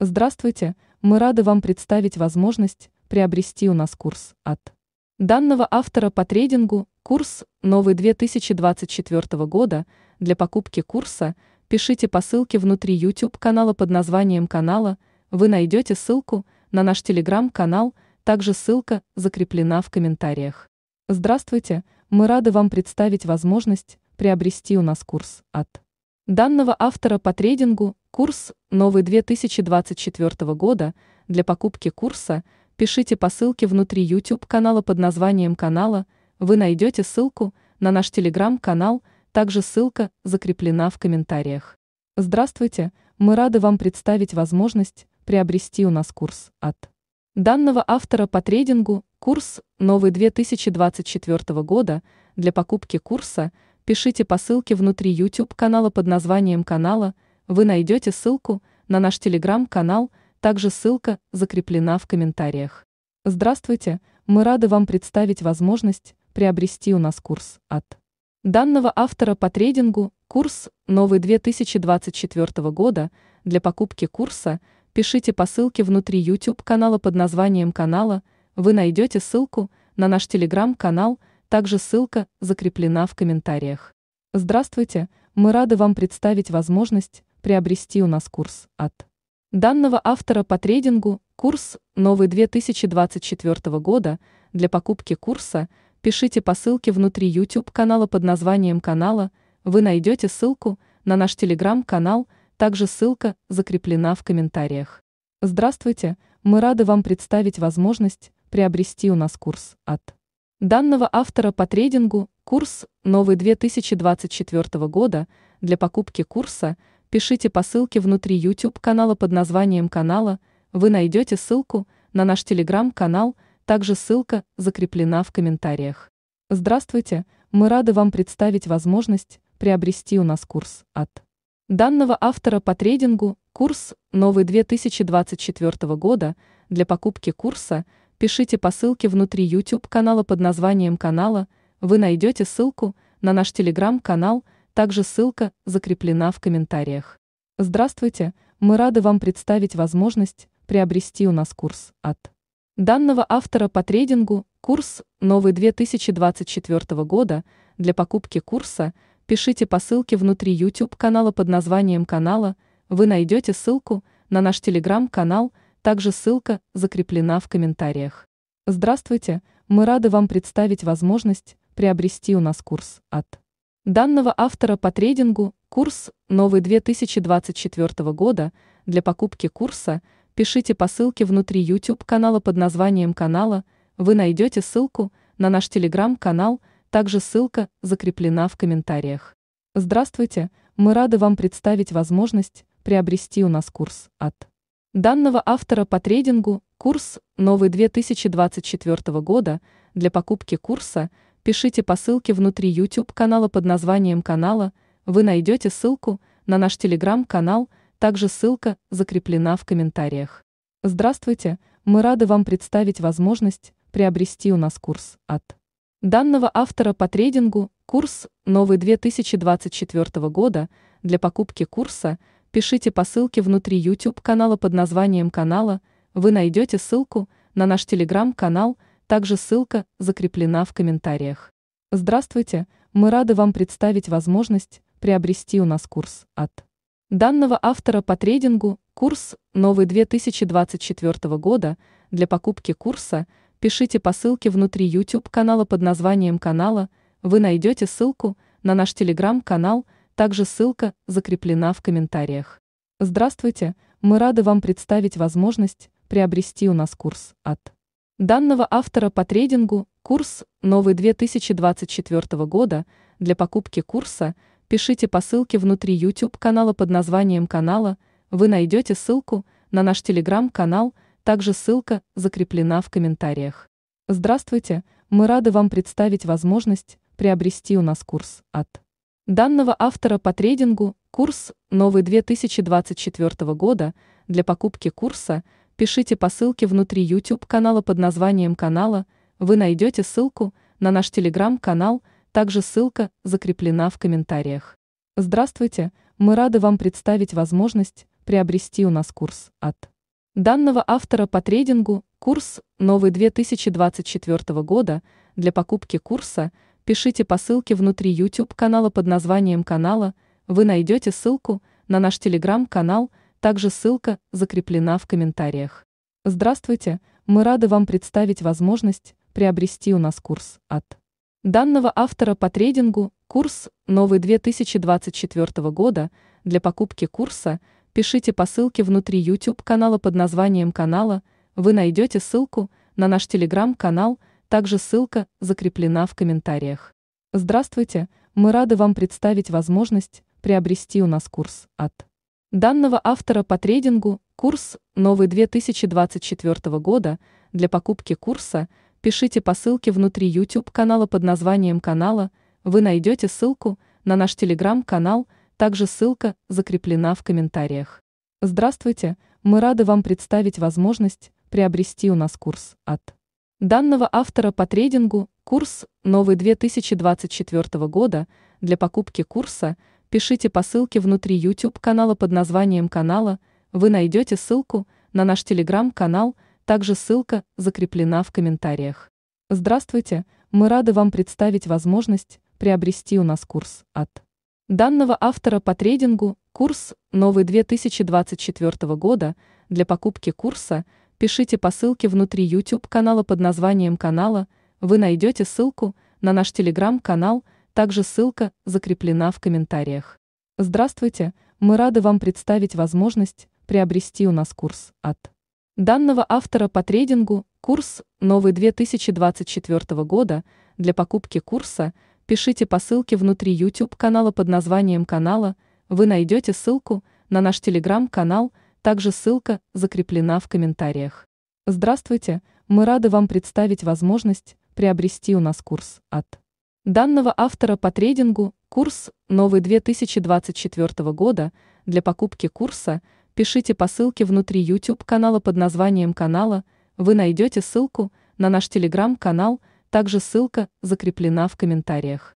Здравствуйте, мы рады вам представить возможность приобрести у нас курс от данного автора по трейдингу курс «Новый 2024 года». Для покупки курса пишите по ссылке внутри YouTube-канала под названием канала. Вы найдете ссылку на наш Telegram-канал, также ссылка закреплена в комментариях. Здравствуйте, мы рады вам представить возможность приобрести у нас курс от данного автора по трейдингу курс «Новый 2024 года» для покупки курса пишите по ссылке внутри YouTube-канала под названием канала, вы найдете ссылку на наш телеграм канал также ссылка закреплена в комментариях. Здравствуйте, мы рады вам представить возможность приобрести у нас курс от данного автора по трейдингу курс «Новый 2024 года» для покупки курса – пишите по ссылке внутри YouTube канала под названием канала, вы найдете ссылку на наш телеграм-канал, также ссылка закреплена в комментариях. Здравствуйте, мы рады вам представить возможность приобрести у нас курс от данного автора по трейдингу курс «Новый 2024 года» для покупки курса пишите по ссылке внутри YouTube канала под названием канала, вы найдете ссылку на наш телеграм-канал – также ссылка закреплена в комментариях. Здравствуйте, мы рады вам представить возможность приобрести у нас курс от данного автора по трейдингу курс «Новый 2024 года». Для покупки курса пишите по ссылке внутри YouTube-канала под названием канала, вы найдете ссылку на наш Telegram-канал, также ссылка закреплена в комментариях. Здравствуйте, мы рады вам представить возможность приобрести у нас курс от данного автора по трейдингу курс «Новый 2024 года» для покупки курса пишите по ссылке внутри YouTube-канала под названием канала, вы найдете ссылку на наш Telegram-канал, также ссылка закреплена в комментариях. Здравствуйте, мы рады вам представить возможность приобрести у нас курс от данного автора по трейдингу курс «Новый 2024 года» для покупки курса – пишите по ссылке внутри YouTube-канала под названием канала, вы найдете ссылку на наш телеграм-канал, также ссылка закреплена в комментариях. Здравствуйте, мы рады вам представить возможность приобрести у нас курс от данного автора по трейдингу, курс «Новый 2024 года» для покупки курса пишите по ссылке внутри YouTube-канала под названием канала, вы найдете ссылку на наш телеграм-канал, также ссылка закреплена в комментариях. Здравствуйте, мы рады вам представить возможность приобрести у нас курс от данного автора по трейдингу курс «Новый 2024 года». Для покупки курса пишите по ссылке внутри YouTube-канала под названием канала. Вы найдете ссылку на наш Telegram-канал, также ссылка закреплена в комментариях. Здравствуйте, мы рады вам представить возможность приобрести у нас курс от данного автора по трейдингу курс «Новый 2024 года» для покупки курса пишите по ссылке внутри YouTube-канала под названием канала, вы найдете ссылку на наш телеграм канал также ссылка закреплена в комментариях. Здравствуйте, мы рады вам представить возможность приобрести у нас курс от данного автора по трейдингу курс «Новый 2024 года» для покупки курса – пишите по ссылке внутри YouTube канала под названием канала, вы найдете ссылку на наш телеграм-канал, также ссылка закреплена в комментариях. Здравствуйте, мы рады вам представить возможность приобрести у нас курс от данного автора по трейдингу, курс «Новый 2024 года» для покупки курса пишите по ссылке внутри YouTube канала под названием канала, вы найдете ссылку на наш телеграм-канал – также ссылка закреплена в комментариях. Здравствуйте, мы рады вам представить возможность приобрести у нас курс от данного автора по трейдингу курс «Новый 2024 года». Для покупки курса пишите по ссылке внутри YouTube-канала под названием канала. Вы найдете ссылку на наш Telegram-канал, также ссылка закреплена в комментариях. Здравствуйте, мы рады вам представить возможность приобрести у нас курс от данного автора по трейдингу курс «Новый 2024 года» для покупки курса пишите по ссылке внутри YouTube-канала под названием канала, вы найдете ссылку на наш телеграм канал также ссылка закреплена в комментариях. Здравствуйте, мы рады вам представить возможность приобрести у нас курс от данного автора по трейдингу курс «Новый 2024 года» для покупки курса – пишите по ссылке внутри YouTube канала под названием канала, вы найдете ссылку на наш телеграм-канал, также ссылка закреплена в комментариях. Здравствуйте, мы рады вам представить возможность приобрести у нас курс от данного автора по трейдингу курс «Новый 2024 года» для покупки курса пишите по ссылке внутри YouTube канала под названием канала, вы найдете ссылку на наш телеграм-канал – также ссылка закреплена в комментариях. Здравствуйте, мы рады вам представить возможность приобрести у нас курс от данного автора по трейдингу курс «Новый 2024 года». Для покупки курса пишите по ссылке внутри YouTube-канала под названием канала, вы найдете ссылку на наш Telegram-канал, также ссылка закреплена в комментариях. Здравствуйте, мы рады вам представить возможность приобрести у нас курс от данного автора по трейдингу курс «Новый 2024 года» для покупки курса пишите по ссылке внутри YouTube-канала под названием канала, вы найдете ссылку на наш Telegram-канал, также ссылка закреплена в комментариях. Здравствуйте, мы рады вам представить возможность приобрести у нас курс от данного автора по трейдингу курс «Новый 2024 года» для покупки курса – пишите по ссылке внутри YouTube-канала под названием канала, вы найдете ссылку на наш телеграм-канал, также ссылка закреплена в комментариях. Здравствуйте, мы рады вам представить возможность приобрести у нас курс от данного автора по трейдингу, курс «Новый 2024 года» для покупки курса пишите по ссылке внутри YouTube-канала под названием канала, вы найдете ссылку на наш телеграм-канал – также ссылка закреплена в комментариях. Здравствуйте, мы рады вам представить возможность приобрести у нас курс от данного автора по трейдингу курс «Новый 2024 года». Для покупки курса пишите по ссылке внутри YouTube-канала под названием канала. Вы найдете ссылку на наш телеграм-канал, также ссылка закреплена в комментариях.